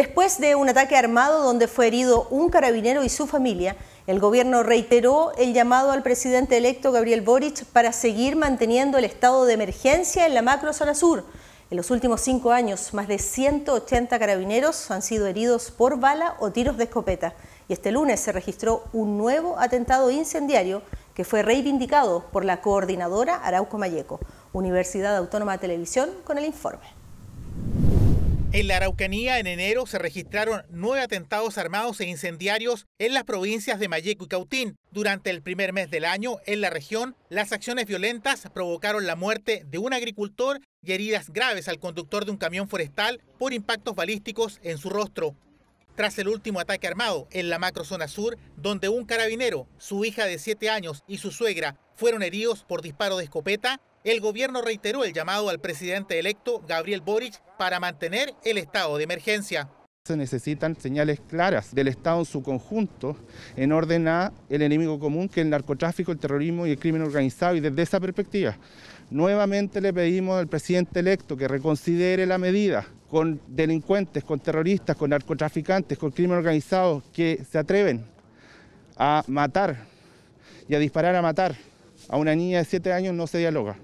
Después de un ataque armado donde fue herido un carabinero y su familia, el gobierno reiteró el llamado al presidente electo Gabriel Boric para seguir manteniendo el estado de emergencia en la macro zona sur. En los últimos cinco años, más de 180 carabineros han sido heridos por bala o tiros de escopeta. Y este lunes se registró un nuevo atentado incendiario que fue reivindicado por la coordinadora Arauco Mayeco. Universidad Autónoma Televisión con el informe. En la Araucanía, en enero, se registraron nueve atentados armados e incendiarios en las provincias de Mayeco y Cautín. Durante el primer mes del año, en la región, las acciones violentas provocaron la muerte de un agricultor y heridas graves al conductor de un camión forestal por impactos balísticos en su rostro. Tras el último ataque armado en la macrozona sur, donde un carabinero, su hija de siete años y su suegra fueron heridos por disparo de escopeta, el gobierno reiteró el llamado al presidente electo, Gabriel Boric, para mantener el estado de emergencia. Se necesitan señales claras del Estado en su conjunto en orden a el enemigo común que es el narcotráfico, el terrorismo y el crimen organizado y desde esa perspectiva. Nuevamente le pedimos al presidente electo que reconsidere la medida con delincuentes, con terroristas, con narcotraficantes, con crimen organizado que se atreven a matar y a disparar a matar a una niña de 7 años no se dialoga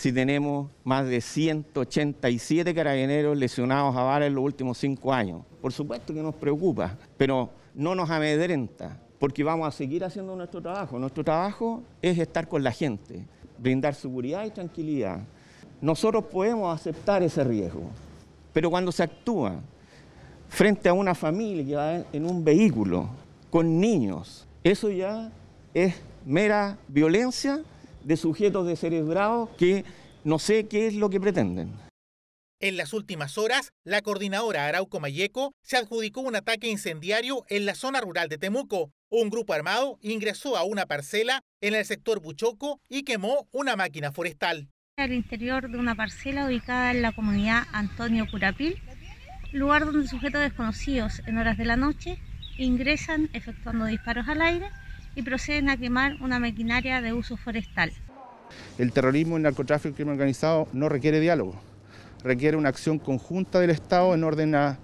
si tenemos más de 187 carabineros lesionados a bala en los últimos cinco años. Por supuesto que nos preocupa, pero no nos amedrenta, porque vamos a seguir haciendo nuestro trabajo. Nuestro trabajo es estar con la gente, brindar seguridad y tranquilidad. Nosotros podemos aceptar ese riesgo, pero cuando se actúa frente a una familia en un vehículo con niños, eso ya es mera violencia de sujetos cerebro que no sé qué es lo que pretenden. En las últimas horas, la coordinadora Arauco Mayeco se adjudicó un ataque incendiario en la zona rural de Temuco. Un grupo armado ingresó a una parcela en el sector Buchoco y quemó una máquina forestal. Al interior de una parcela ubicada en la comunidad Antonio Curapil, lugar donde sujetos desconocidos en horas de la noche ingresan efectuando disparos al aire y proceden a quemar una maquinaria de uso forestal. El terrorismo, el narcotráfico y el crimen organizado no requiere diálogo, requiere una acción conjunta del Estado en orden a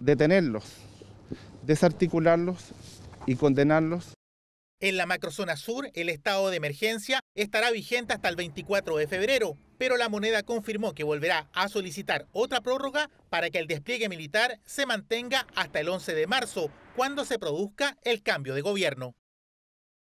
detenerlos, desarticularlos y condenarlos en la macrozona sur, el estado de emergencia estará vigente hasta el 24 de febrero, pero la moneda confirmó que volverá a solicitar otra prórroga para que el despliegue militar se mantenga hasta el 11 de marzo, cuando se produzca el cambio de gobierno.